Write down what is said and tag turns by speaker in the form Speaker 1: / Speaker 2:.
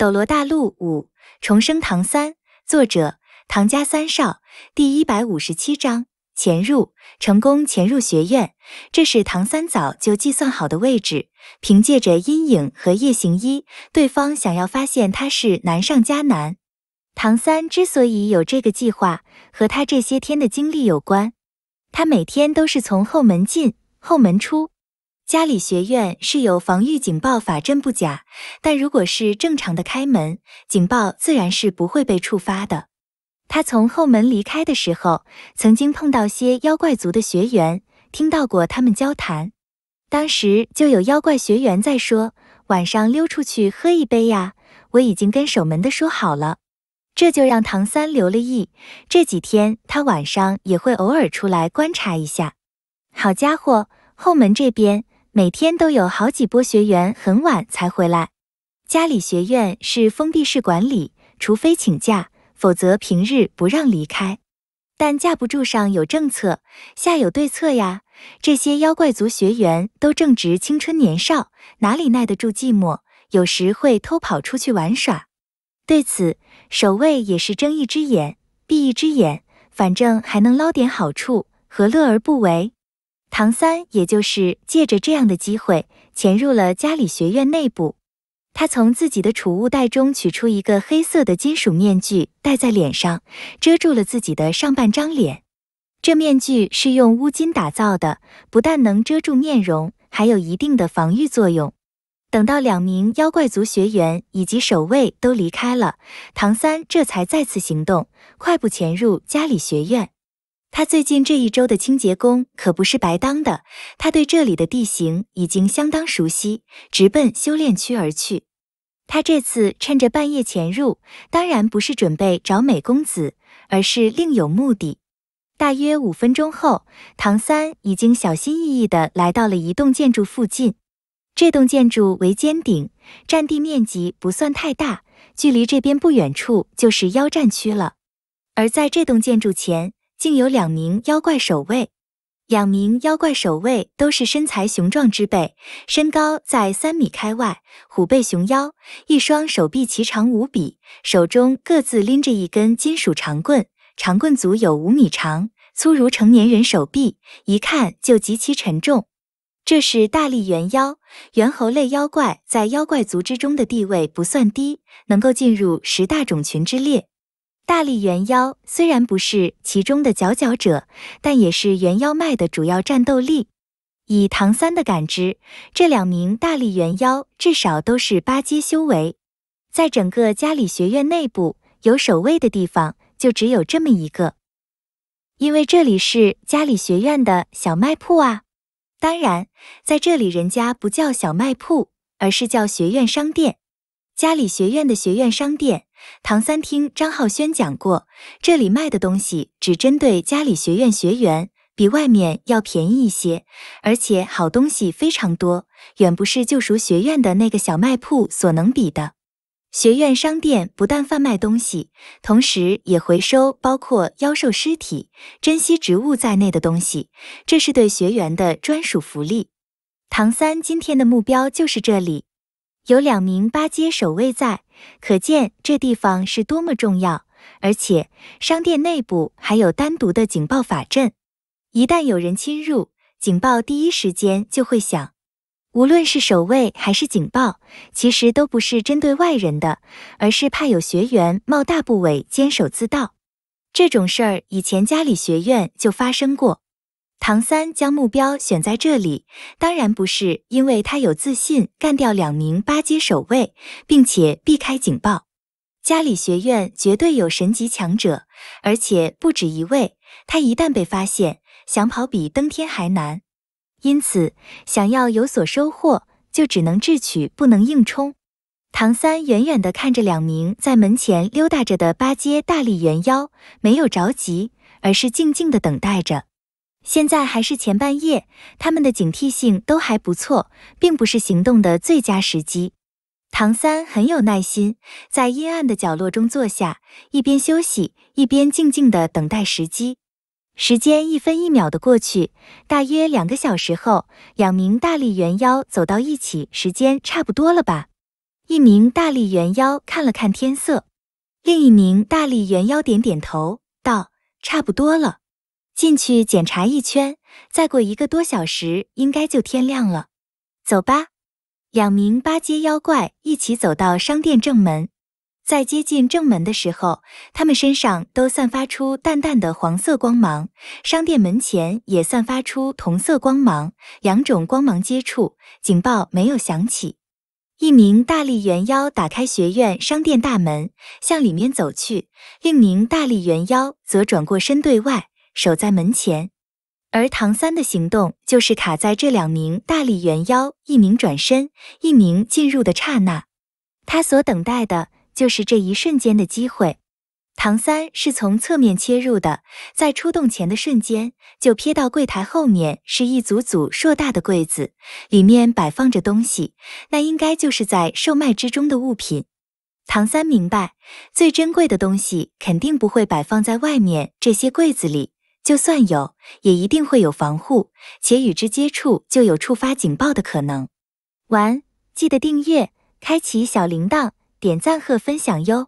Speaker 1: 斗罗大陆五重生唐三，作者唐家三少，第一百五十七章潜入，成功潜入学院，这是唐三早就计算好的位置。凭借着阴影和夜行衣，对方想要发现他是难上加难。唐三之所以有这个计划，和他这些天的经历有关。他每天都是从后门进，后门出。家里学院是有防御警报法阵不假，但如果是正常的开门，警报自然是不会被触发的。他从后门离开的时候，曾经碰到些妖怪族的学员，听到过他们交谈。当时就有妖怪学员在说，晚上溜出去喝一杯呀，我已经跟守门的说好了。这就让唐三留了意，这几天他晚上也会偶尔出来观察一下。好家伙，后门这边。每天都有好几波学员很晚才回来。家里学院是封闭式管理，除非请假，否则平日不让离开。但架不住上有政策，下有对策呀。这些妖怪族学员都正值青春年少，哪里耐得住寂寞？有时会偷跑出去玩耍。对此，守卫也是睁一只眼闭一只眼，反正还能捞点好处，何乐而不为？唐三也就是借着这样的机会潜入了家里学院内部。他从自己的储物袋中取出一个黑色的金属面具，戴在脸上，遮住了自己的上半张脸。这面具是用乌金打造的，不但能遮住面容，还有一定的防御作用。等到两名妖怪族学员以及守卫都离开了，唐三这才再次行动，快步潜入家里学院。他最近这一周的清洁工可不是白当的，他对这里的地形已经相当熟悉，直奔修炼区而去。他这次趁着半夜潜入，当然不是准备找美公子，而是另有目的。大约五分钟后，唐三已经小心翼翼地来到了一栋建筑附近。这栋建筑为尖顶，占地面积不算太大，距离这边不远处就是妖战区了。而在这栋建筑前。竟有两名妖怪守卫，两名妖怪守卫都是身材雄壮之辈，身高在三米开外，虎背熊腰，一双手臂奇长无比，手中各自拎着一根金属长棍，长棍足有五米长，粗如成年人手臂，一看就极其沉重。这是大力猿妖，猿猴类妖怪在妖怪族之中的地位不算低，能够进入十大种群之列。大力猿妖虽然不是其中的佼佼者，但也是猿妖脉的主要战斗力。以唐三的感知，这两名大力猿妖至少都是八阶修为。在整个家里学院内部，有守卫的地方就只有这么一个，因为这里是家里学院的小卖铺啊。当然，在这里人家不叫小卖铺，而是叫学院商店。家里学院的学院商店，唐三听张浩轩讲过，这里卖的东西只针对家里学院学员，比外面要便宜一些，而且好东西非常多，远不是救赎学院的那个小卖铺所能比的。学院商店不但贩卖东西，同时也回收包括妖兽尸体、珍稀植物在内的东西，这是对学员的专属福利。唐三今天的目标就是这里。有两名八阶守卫在，可见这地方是多么重要。而且商店内部还有单独的警报法阵，一旦有人侵入，警报第一时间就会响。无论是守卫还是警报，其实都不是针对外人的，而是怕有学员冒大不韪，监守自盗。这种事儿以前家里学院就发生过。唐三将目标选在这里，当然不是因为他有自信干掉两名八阶守卫，并且避开警报。家里学院绝对有神级强者，而且不止一位。他一旦被发现，想跑比登天还难。因此，想要有所收获，就只能智取，不能硬冲。唐三远远地看着两名在门前溜达着的八阶大力猿妖，没有着急，而是静静地等待着。现在还是前半夜，他们的警惕性都还不错，并不是行动的最佳时机。唐三很有耐心，在阴暗的角落中坐下，一边休息，一边静静的等待时机。时间一分一秒的过去，大约两个小时后，两名大力猿妖走到一起，时间差不多了吧？一名大力猿妖看了看天色，另一名大力猿妖点点头，道：“差不多了。”进去检查一圈，再过一个多小时应该就天亮了。走吧。两名八阶妖怪一起走到商店正门，在接近正门的时候，他们身上都散发出淡淡的黄色光芒，商店门前也散发出同色光芒，两种光芒接触，警报没有响起。一名大力猿妖打开学院商店大门，向里面走去，另一名大力猿妖则转过身对外。守在门前，而唐三的行动就是卡在这两名大力猿妖，一名转身，一名进入的刹那，他所等待的就是这一瞬间的机会。唐三是从侧面切入的，在出洞前的瞬间就瞥到柜台后面是一组组硕大的柜子，里面摆放着东西，那应该就是在售卖之中的物品。唐三明白，最珍贵的东西肯定不会摆放在外面这些柜子里。就算有，也一定会有防护，且与之接触就有触发警报的可能。完，记得订阅、开启小铃铛、点赞和分享哟。